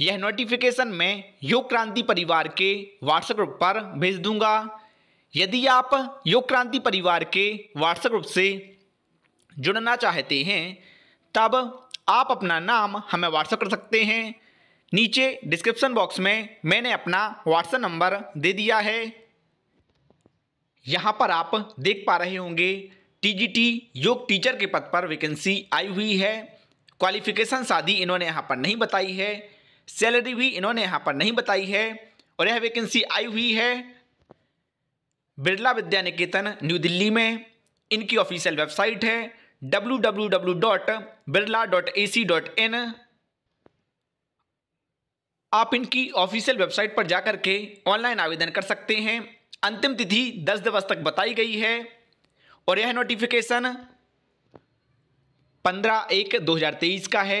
यह नोटिफिकेशन मैं योग क्रांति परिवार के व्हाट्सएप ग्रुप पर भेज दूंगा यदि आप योग क्रांति परिवार के व्हाट्सएप ग्रुप से जुड़ना चाहते हैं तब आप अपना नाम हमें व्हाट्सएप कर सकते हैं नीचे डिस्क्रिप्शन बॉक्स में मैंने अपना व्हाट्सएप नंबर दे दिया है यहाँ पर आप देख पा रहे होंगे टीजीटी योग टीचर के पद पर वैकेंसी आई हुई है क्वालिफिकेशन शादी इन्होंने यहाँ पर नहीं बताई है सैलरी भी इन्होंने यहाँ पर नहीं बताई है और यह वैकेंसी आई हुई है बिरला विद्या निकेतन न्यू दिल्ली में इनकी ऑफिशियल वेबसाइट है W dot dot A C dot in आप इनकी ऑफिशियल वेबसाइट पर जाकर के ऑनलाइन आवेदन कर सकते हैं अंतिम तिथि 10 दिवस तक बताई गई है और यह नोटिफिकेशन 15 एक 2023 का है